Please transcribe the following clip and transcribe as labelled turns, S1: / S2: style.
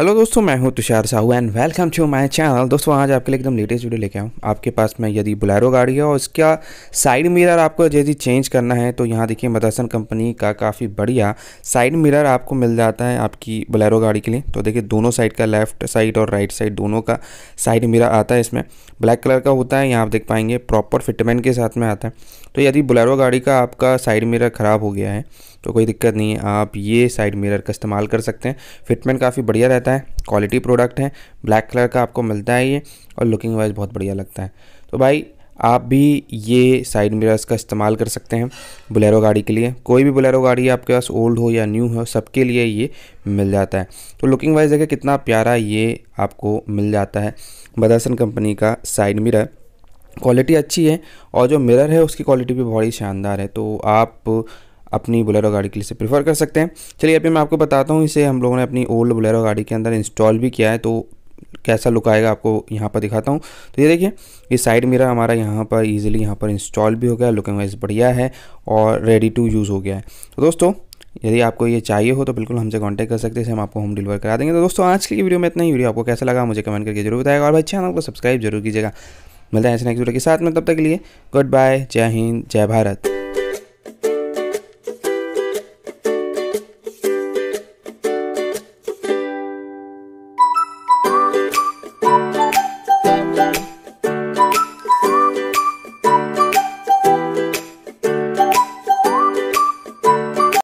S1: Hello दोस्तों मैं हूं Tushar Sahu and welcome to my channel दोस्तों आज आपके लिए एकदम लेटेस्ट वीडियो लेके आऊँ आपके पास में यदि बुलेरो गाड़ी है और इसका साइड मिरर आपको यदि चेंज करना है तो यहाँ देखिए मदरसन कंपनी का काफ़ी बढ़िया साइड मिरर आपको मिल जाता है आपकी बुलेरो गाड़ी के लिए तो देखिए दोनों साइड का लेफ्ट साइड और राइट साइड दोनों का साइड मिरर आता है इसमें ब्लैक कलर का होता है यहाँ आप देख पाएंगे प्रॉपर फिटमेंट के साथ में आता है तो यदि बुलेरो गाड़ी का आपका साइड मिरर ख़राब हो गया है तो कोई दिक्कत नहीं है आप ये साइड मिरर का इस्तेमाल कर सकते हैं फिटमेंट काफ़ी बढ़िया रहता है क्वालिटी प्रोडक्ट है ब्लैक कलर का आपको मिलता है ये और लुकिंग वाइज बहुत बढ़िया लगता है तो भाई आप भी ये साइड मिरर्स का इस्तेमाल कर सकते हैं बुलेरो गाड़ी के लिए कोई भी बुलेरो गाड़ी आपके पास ओल्ड हो या न्यू हो सबके लिए ये मिल जाता है तो लुकिंग वाइज देखिए कितना प्यारा ये आपको मिल जाता है बदासन कंपनी का साइड मिरर क्वालिटी अच्छी है और जो मिरर है उसकी क्वालिटी भी बहुत ही शानदार है तो आप अपनी बुलेरो गाड़ी के लिए प्रीफर कर सकते हैं चलिए अभी मैं आपको बताता हूँ इसे हम लोगों ने अपनी ओल्ड बुलेरो गाड़ी के अंदर इंस्टॉल भी किया है तो कैसा लुक आएगा आपको यहाँ पर दिखाता हूँ तो ये देखिए ये साइड मेरा हमारा यहाँ पर इजीली यहाँ पर इंस्टॉल भी हो गया लुकिंग वाइज बढ़िया है और रेडी टू यूज़ हो गया है तो दोस्तों यदि आपको ये चाहिए हो तो बिल्कुल हमसे कांटेक्ट कर सकते हैं हम आपको होम डिलीवर करा देंगे तो दोस्तों आज की वीडियो में इतना ही वीडियो आपको कैसा लगा मुझे कमेंट करके जरूर बताएगा और भाई चैनल को सब्सक्राइब जरूर कीजिएगा मिलता है ऐसे नेक्स्ट वीडियो के साथ में तब तक के लिए गुड बाय जय हिंद जय भारत Bye.